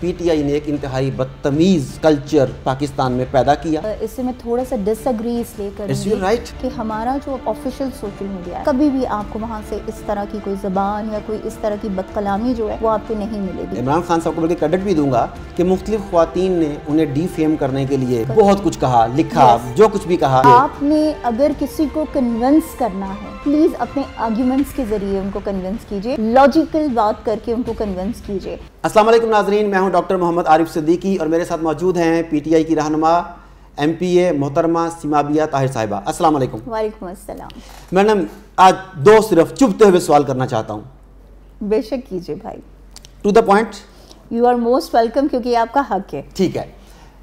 PTI ने एक इंतहाई बदतमीज़ कल्चर पाकिस्तान में पैदा किया इससे मैं थोड़ा सा डिसएग्री इसलिए करूँगी right? कि हमारा जो ऑफिशियल सोशल मीडिया कभी भी आपको वहाँ से इस तरह की कोई ज़बान या कोई इस तरह की बदकलामी जो है वो आपको नहीं मिलेगी इमरान खान साहब को बल्कि क्रेडिट भी दूंगा कि मुख्तलिफ खातन ने उन्हें डीफेम करने के लिए बहुत कुछ कहा लिखा yes. जो कुछ भी कहा आपने अगर किसी को कन्विंस करना है प्लीज़ अपने आर्ग्यूमेंट्स के जरिए उनको कन्विंस कीजिए लॉजिकल बात करके उनको कन्विंस कीजिए असला नाजरीन मैं हूं डॉक्टर मोहम्मद आरिफ सिद्दीकी और मेरे साथ मौजूद हैं पीटीआई की रहनमा एम पी ए मोहतरमा सीमाबिया ताहिर साहिबा अस्सलाम वालेकुम अस्सलाम मैडम आज दो सिर्फ चुपते हुए सवाल करना चाहता हूँ बेशक कीजिए भाई to the point you are most welcome क्योंकि आपका हक है ठीक है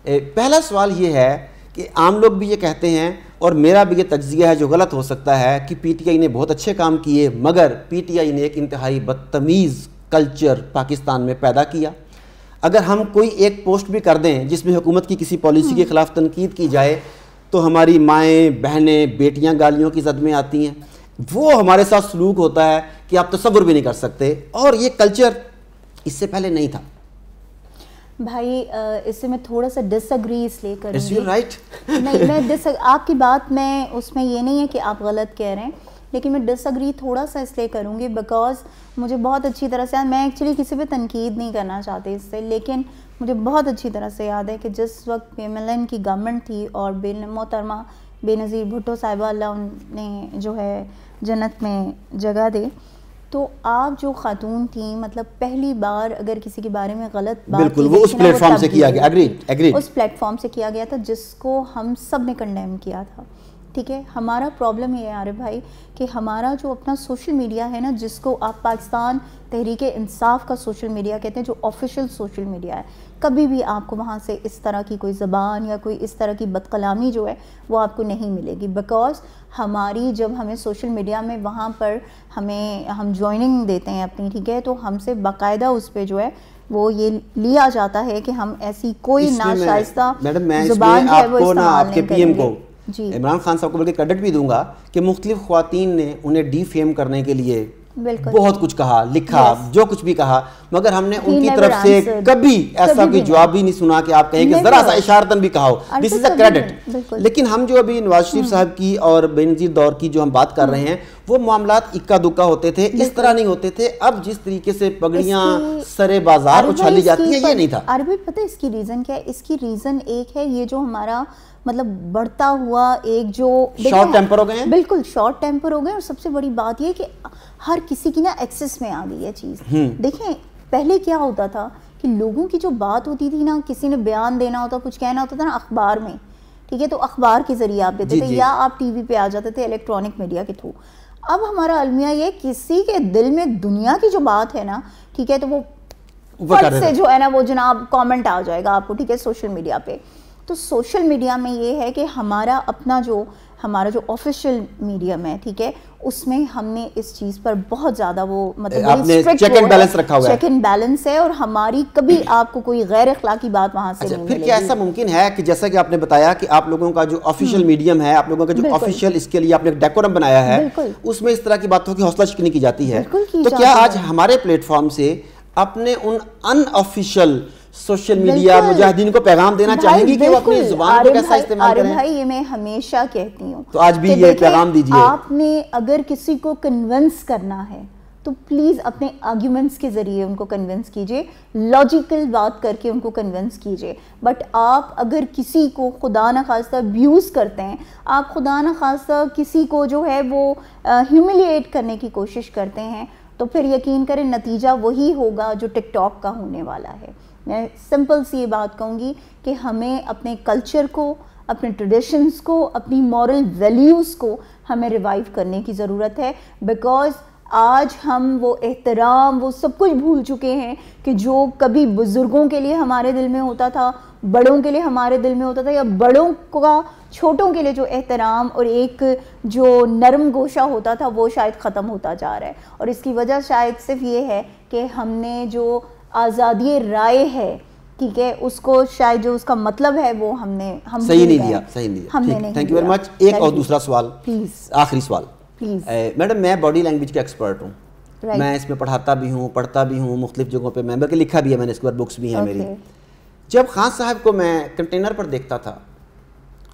ए, पहला सवाल ये है कि आम लोग भी ये कहते हैं और मेरा भी ये तजिया है जो गलत हो सकता है कि पीटीआई ने बहुत अच्छे काम किए मगर पीटीआई ने एक इंतहाई बदतमीज़ कल्चर पाकिस्तान में पैदा किया अगर हम कोई एक पोस्ट भी कर दें जिसमें हुकूमत की किसी पॉलिसी के हम्म। ख़िलाफ़ तनकीद की जाए तो हमारी माएँ बहनें बेटियाँ गालियों की जद में आती हैं वो हमारे साथ सलूक होता है कि आप तस्वुर भी नहीं कर सकते और ये कल्चर इससे पहले नहीं था भाई इससे मैं थोड़ा सा डिसअग्री इसलिए कर रही right? नहीं मैं आपकी बात मैं उसमें ये नहीं है कि आप गलत कह रहे हैं लेकिन मैं डिसअग्री थोड़ा सा इसलिए करूँगी बिकॉज़ मुझे बहुत अच्छी तरह से याद मैं एक्चुअली किसी पर तनकीद नहीं करना चाहती इससे लेकिन मुझे बहुत अच्छी तरह से याद है कि जिस वक्त एल एन की गवर्नमेंट थी और बेन मोहतरमा बेनज़ीर भुट्टो साहिबा अल्लाह ने जो है जन्नत में जगह दे तो आप जो खातून थी मतलब पहली बार अगर किसी के बारे में गलत बात बिल्कुल वो उस प्लेटफॉर्म तो से किया गया अग्रीड अग्रीड उस प्लेटफॉर्म से किया गया था जिसको हम सब ने कंडेम किया था ठीक है हमारा प्रॉब्लम ये है आरिफ भाई कि हमारा जो अपना सोशल मीडिया है ना जिसको आप पाकिस्तान तहरीक इंसाफ का सोशल मीडिया कहते हैं जो ऑफिशियल सोशल मीडिया है कभी भी आपको वहाँ से इस तरह की कोई ज़बान या कोई इस तरह की बदकलामी जो है वो आपको नहीं मिलेगी बिकॉज हमारी जब हमें सोशल मीडिया में वहाँ पर हमें हम ज्वाइनिंग देते हैं अपनी ठीक है तो हमसे बाकायदा उस पर जो है वो ये लिया जाता है कि हम ऐसी कोई नाशाइस्ता जुबान है वो ना आपके पीएम को जी इमरान खान साहब को बल्कि क्रेडिट भी दूंगा कि मुख्तलिफ खुवान ने उन्हें डी फेम करने के लिए बहुत कुछ कहा लिखा yes. जो कुछ भी कहा मगर हमने He उनकी तरफ से कभी ऐसा कोई जवाब भी नहीं सुना कि आप कहें कि जरा सा इशारतन भी कहा दिस इज अ क्रेडिट लेकिन हम जो अभी नवाज शरीफ हम्म। साहब की और बेनजीर दौर की जो हम बात कर रहे हैं वो मामला इक्का दुक्का होते थे इस तरह नहीं होते थे अब जिस तरीके से पगड़िया सरे बाजार उछाली जाती है ये नहीं था अरबी पता इसकी रीजन क्या है इसकी रीजन एक है ये जो हमारा मतलब बढ़ता हुआ एक जो शॉर्ट टेम्पर हो गए बिल्कुल शॉर्ट टेम्पर हो गए और सबसे बड़ी बात यह कि हर किसी की ना एक्सेस में आ गई है चीज़ हम्म। देखें पहले क्या होता था कि लोगों की जो बात होती थी ना किसी ने बयान देना होता कुछ कहना होता था ना अखबार में ठीक है तो अखबार के ज़रिए आप देते थे या आप टीवी पे आ जाते थे इलेक्ट्रॉनिक मीडिया के थ्रू अब हमारा अलमिया ये किसी के दिल में दुनिया की जो बात है ना ठीक है तो वो से जो है ना वो जनाब कमेंट आ जाएगा आपको ठीक है सोशल मीडिया पे तो सोशल मीडिया में ये है कि हमारा अपना जो हमारा जो ऑफिशियल मीडियम है ठीक है उसमें हमने इस चीज़ पर बहुत ज़्यादा वो मतलब चेक एंड बैलेंस रखा हुआ चेक एंड बैलेंस है और हमारी कभी आपको कोई गैर अखलाकी बात वहाँ से अच्छा, नहीं फिर क्या ऐसा मुमकिन है कि जैसा कि आपने बताया कि आप लोगों का जो ऑफिशियल मीडियम हम्म। है आप लोगों का जो ऑफिशियल इसके लिए आपने डेकोरम बनाया है उसमें इस तरह की बातों की हौसला शिकनी की जाती है तो क्या आज हमारे प्लेटफॉर्म से अपने उन अनऑफिशियल सोशल मीडिया मुजाहिदीन को पैगाम देना चाहेंगी कि वो अपनी जुबान को कैसा इस्तेमाल करें भाई ये मैं हमेशा कहती हूँ तो आज भी ये पैगाम दीजिए आपने अगर किसी को कन्विंस करना है तो प्लीज़ अपने आर्ग्यूमेंट्स के ज़रिए उनको कन्विंस कीजिए लॉजिकल बात करके उनको कन्विंस कीजिए बट आप अगर किसी को खुदा न खास्ता अब्यूज़ करते हैं आप खुदा न खास्ता किसी को जो है वो ह्यूमिलिएट करने की कोशिश करते हैं तो फिर यकीन करें नतीजा वही होगा जो टिकटॉक का होने वाला है मैं सिंपल सी ये बात कहूँगी कि हमें अपने कल्चर को अपने ट्रेडिशंस को अपनी मॉरल वैल्यूज़ को हमें रिवाइव करने की ज़रूरत है बिकॉज़ आज हम वो एहतराम वो सब कुछ भूल चुके हैं कि जो कभी बुज़ुर्गों के लिए हमारे दिल में होता था बड़ों के लिए हमारे दिल में होता था या बड़ों का छोटों के लिए जो एहतराम और एक जो नरम गोशा होता था वो शायद ख़त्म होता जा रहा है और इसकी वजह शायद सिर्फ ये है कि हमने जो आज़ादी राय है ठीक है उसको शायद जो उसका मतलब है वो हमने हम सही नहीं दिया सही नहीं दिया हमने थैंक यू वेरी मच एक और दूसरा सवाल प्लीज आखिरी सवाल प्लीज मैडम मैं बॉडी लैंग्वेज का एक्सपर्ट हूँ right. मैं इसमें पढ़ाता भी हूँ पढ़ता भी हूँ मुख्तलिफ जगहों पर मैं बल्कि लिखा भी है मैंने इसके बाद बुक्स भी हैं okay. मेरी जब खान साहब को मैं कंटेनर पर देखता था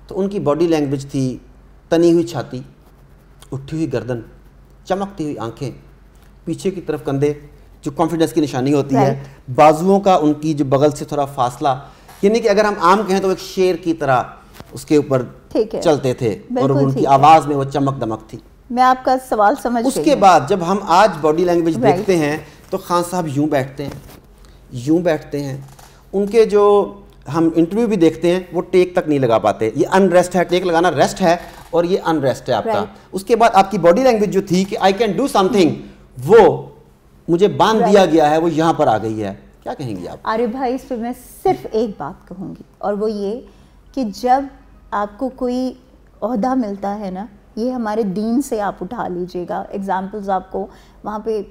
तो उनकी बॉडी लैंग्वेज थी तनी हुई छाती उठी हुई गर्दन चमकती हुई आंखें पीछे की तरफ कंधे जो कॉन्फिडेंस की निशानी होती है बाजुओं का उनकी जो बगल से थोड़ा फासला यानी कि अगर हम आम कहें तो एक शेर की तरह उसके ऊपर चलते थे और उनकी आवाज़ में वो चमक दमक थी मैं आपका सवाल समझ उसके बाद जब हम आज बॉडी लैंग्वेज देखते हैं तो खान साहब यूं बैठते हैं यूं बैठते हैं उनके जो हम इंटरव्यू भी देखते हैं वो टेक तक नहीं लगा पाते ये अनरेस्ट है टेक लगाना रेस्ट है और ये अनरेस्ट है आपका उसके बाद आपकी बॉडी लैंग्वेज जो थी कि आई कैन डू समथिंग वो मुझे बांध दिया गया है वो यहाँ पर आ गई है क्या कहेंगी आप अरे भाई इस पर मैं सिर्फ एक बात कहूँगी और वो ये कि जब आपको कोई अहदा मिलता है ना ये हमारे दीन से आप उठा लीजिएगा एग्ज़ाम्पल्स आपको वहाँ पे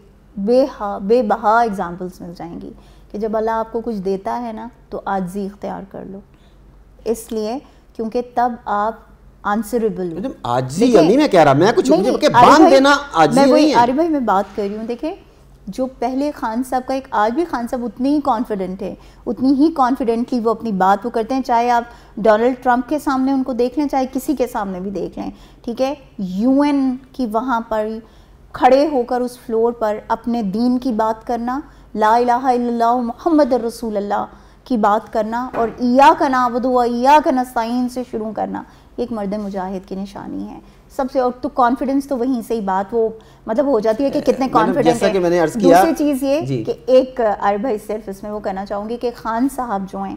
बेहा बेबहा एग्ज़ाम्पल्स मिल जाएंगी कि जब अल्लाह आपको कुछ देता है ना तो आजी इख्तियार कर लो इसलिए क्योंकि तब आप आंसरेबल हो मतलब आजी मैं कह रहा मैं कुछ मुझे बांध देना आजी नहीं है अरे भाई मैं बात कर रही हूँ देखिए जो पहले खान साहब का एक आज भी खान साहब उतने ही कॉन्फिडेंट हैं उतनी ही कॉन्फिडेंटली वो अपनी बात वो करते हैं चाहे आप डोनाल्ड ट्रंप के सामने उनको देख लें चाहे किसी के सामने भी देख लें ठीक है यूएन की वहाँ पर खड़े होकर उस फ्लोर पर अपने दीन की बात करना ला इला मोहम्मद रसूल अल्लाह की बात करना और ईया का नाबुद व ईया का नस्ताइन से शुरू करना एक मर्द मुजाहिद की निशानी है सबसे और तो कॉन्फिडेंस तो वहीं से ही बात वो मतलब हो जाती है कि कितने कॉन्फिडेंस है कि मैंने अर्ज किया दूसरी चीज़ ये कि एक आर भाई सिर्फ इसमें वो कहना चाहूँगी कि खान साहब जो हैं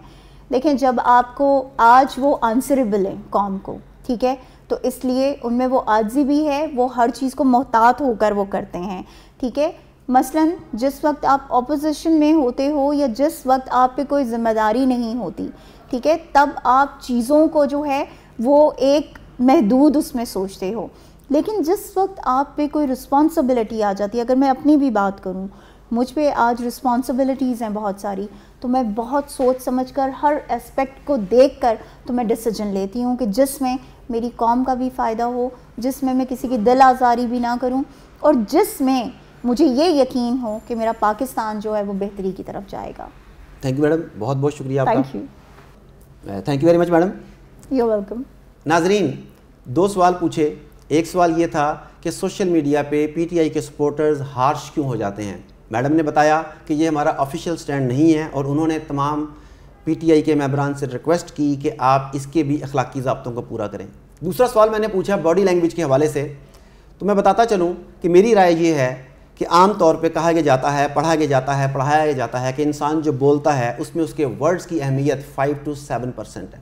देखें जब आपको आज वो आंसरेबल हैं कॉम को ठीक है तो इसलिए उनमें वो आजी भी है वो हर चीज़ को मोहतात होकर वो करते हैं ठीक है मसलन जिस वक्त आप अपोजिशन में होते हो या जिस वक्त आप पे कोई जिम्मेदारी नहीं होती ठीक है तब आप चीज़ों को जो है वो एक महदूद उसमें सोचते हो लेकिन जिस वक्त आप पे कोई रिस्पॉन्सिबिलिटी आ जाती है अगर मैं अपनी भी बात करूँ मुझ पे आज रिस्पॉन्सिबिलिटीज़ हैं बहुत सारी तो मैं बहुत सोच समझ कर हर एस्पेक्ट को देख कर तो मैं डिसीजन लेती हूँ कि जिसमें मेरी कॉम का भी फ़ायदा हो जिसमें मैं किसी की दिल आज़ारी भी ना करूँ और जिसमें मुझे ये यकीन हो कि मेरा पाकिस्तान जो है वो बेहतरी की तरफ जाएगा थैंक यू मैडम बहुत बहुत शुक्रिया thank you thank you very much madam you welcome नाजरीन दो सवाल पूछे एक सवाल ये था कि सोशल मीडिया पे पीटीआई के सपोर्टर्स हार्श क्यों हो जाते हैं मैडम ने बताया कि ये हमारा ऑफिशियल स्टैंड नहीं है और उन्होंने तमाम पीटीआई के मेबरान से रिक्वेस्ट की कि आप इसके भी अखलाकी जबतों को पूरा करें दूसरा सवाल मैंने पूछा बॉडी लैंग्वेज के हवाले से तो मैं बताता चलूँ कि मेरी राय ये है कि आम तौर पर कहा गया जाता है पढ़ा गया जाता है पढ़ाया जाता है कि इंसान जो बोलता है उसमें उसके वर्ड्स की अहमियत फ़ाइव टू सेवन परसेंट है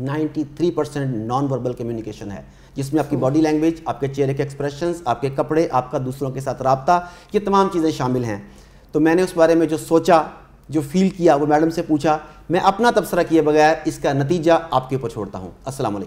93 परसेंट नॉन वर्बल कम्युनिकेशन है जिसमें आपकी बॉडी लैंग्वेज आपके चेहरे के एक्सप्रेशन आपके कपड़े आपका दूसरों के साथ रबता ये तमाम चीज़ें शामिल हैं तो मैंने उस बारे में जो सोचा जो फील किया वो मैडम से पूछा मैं अपना तबसरा किए बगैर इसका नतीजा आपके ऊपर छोड़ता हूँ असलम